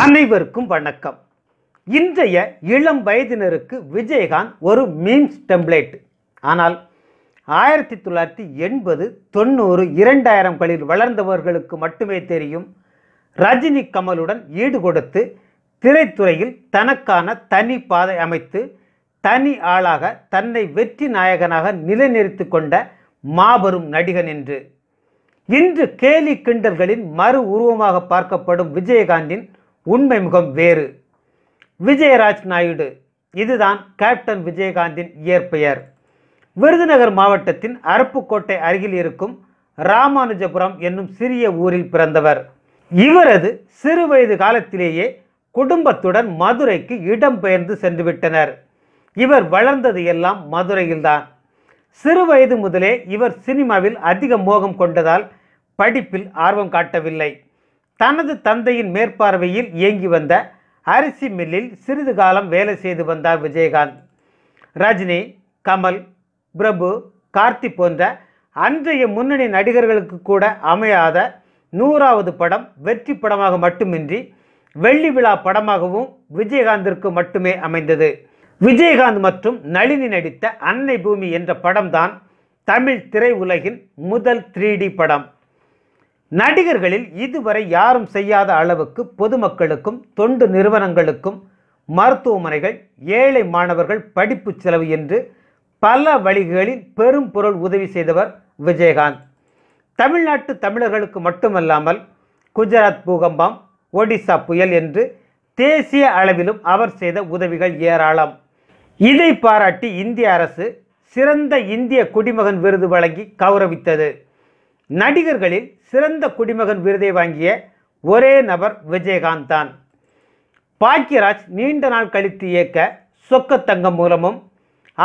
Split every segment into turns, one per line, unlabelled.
அனைவருக்கும் வணக்கம் இன்றைய இளம் வயதினருக்கு விஜயகாந்த் ஒரு மீம்ஸ் டெம்ப்ளேட் ஆனால் ஆயிரத்தி தொள்ளாயிரத்தி எண்பது தொண்ணூறு இரண்டாயிரங்களில் வளர்ந்தவர்களுக்கு மட்டுமே தெரியும் ரஜினி கமலுடன் ஈடுகொடுத்து திரைத்துறையில் தனக்கான தனி பாதை அமைத்து தனி ஆளாக தன்னை வெற்றி நாயகனாக நிலைநிறுத்தி கொண்ட மாபெரும் நடிகன் என்று இன்று கேலி கிண்டல்களின் மறு உருவமாக பார்க்கப்படும் விஜயகாந்தின் உண்மை முகம் வேறு விஜயராஜ் நாயுடு இதுதான் கேப்டன் விஜயகாந்தின் இயற்பெயர் விருதுநகர் மாவட்டத்தின் அரப்புக்கோட்டை அருகில் இருக்கும் ராமானுஜபுரம் என்னும் சிறிய ஊரில் பிறந்தவர் இவரது சிறு வயது காலத்திலேயே குடும்பத்துடன் மதுரைக்கு இடம்பெயர்ந்து சென்றுவிட்டனர் இவர் வளர்ந்தது எல்லாம் மதுரையில்தான் சிறு வயது முதலே இவர் சினிமாவில் அதிக மோகம் கொண்டதால் படிப்பில் ஆர்வம் காட்டவில்லை தனது தந்தையின் மேற்பார்வையில் இயங்கி வந்த அரிசி மில்லில் சிறிது காலம் வேலை செய்து வந்தார் விஜயகாந்த் ரஜினி கமல் பிரபு கார்த்தி போன்ற அன்றைய முன்னணி நடிகர்களுக்கு கூட அமையாத நூறாவது படம் வெற்றி படமாக மட்டுமின்றி வெள்ளி விழா படமாகவும் விஜயகாந்திற்கு மட்டுமே அமைந்தது விஜயகாந்த் மற்றும் நளினி நடித்த அன்னை பூமி என்ற படம்தான் தமிழ் திரை உலகின் முதல் த்ரீ படம் நடிகர்களில் இதுவரை யாரும் செய்யாத அளவுக்கு பொதுமக்களுக்கும் தொண்டு நிறுவனங்களுக்கும் மருத்துவமனைகள் ஏழை மாணவர்கள் படிப்பு செலவு என்று பல வழிகளில் பெரும் பொருள் உதவி செய்தவர் விஜயகாந்த் தமிழ்நாட்டு தமிழர்களுக்கு மட்டுமல்லாமல் குஜராத் பூகம்பம் ஒடிசா புயல் என்று தேசிய அளவிலும் அவர் செய்த உதவிகள் ஏராளம் இதை பாராட்டி இந்திய அரசு சிறந்த இந்திய குடிமகன் விருது வழங்கி கௌரவித்தது நடிகர்களில் சிறந்த குடிமகன் விருதை வாங்கிய ஒரே நபர் விஜயகாந்த் தான் பாக்கியராஜ் நீண்ட நாள் கழித்து இயக்க சொக்கத்தங்கம் மூலமும்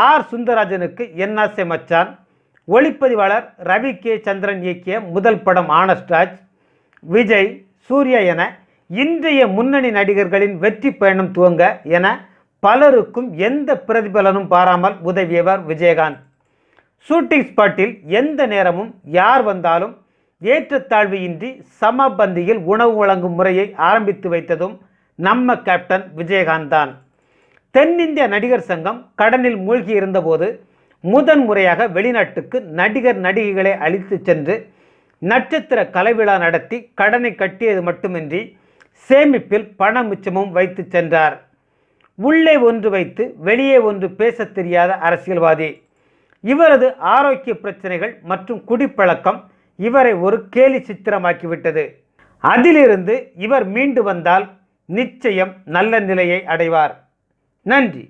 ஆர் சுந்தரராஜனுக்கு என்ஆசை மச்சான் ஒளிப்பதிவாளர் ரவி கே சந்திரன் இயக்கிய முதல் படம் ஆனஸ்ட்ராஜ் விஜய் சூர்யா என இன்றைய முன்னணி நடிகர்களின் வெற்றி பயணம் துவங்க என பலருக்கும் எந்த பிரதிபலனும் பாராமல் உதவியவர் விஜயகாந்த் ஷூட்டிங் ஸ்பாட்டில் எந்த நேரமும் யார் வந்தாலும் ஏற்றத்தாழ்வியின்றி சமபந்தியில் உணவு வழங்கும் முறையை ஆரம்பித்து வைத்ததும் நம்ம கேப்டன் விஜயகாந்த் தான் தென்னிந்திய நடிகர் சங்கம் கடனில் மூழ்கி இருந்தபோது முதன் முறையாக வெளிநாட்டுக்கு நடிகர் நடிகைகளை அழித்து சென்று நட்சத்திர கலைவிழா நடத்தி கடனை கட்டியது மட்டுமின்றி சேமிப்பில் பண மிச்சமும் வைத்து சென்றார் உள்ளே ஒன்று வைத்து வெளியே ஒன்று பேசத் தெரியாத அரசியல்வாதி இவரது ஆரோக்கிய பிரச்சனைகள் மற்றும் குடிப்பழக்கம் இவரை ஒரு கேலி சித்திரமாக்கிவிட்டது அதிலிருந்து இவர் மீண்டு வந்தால் நிச்சயம் நல்ல நிலையை அடைவார் நன்றி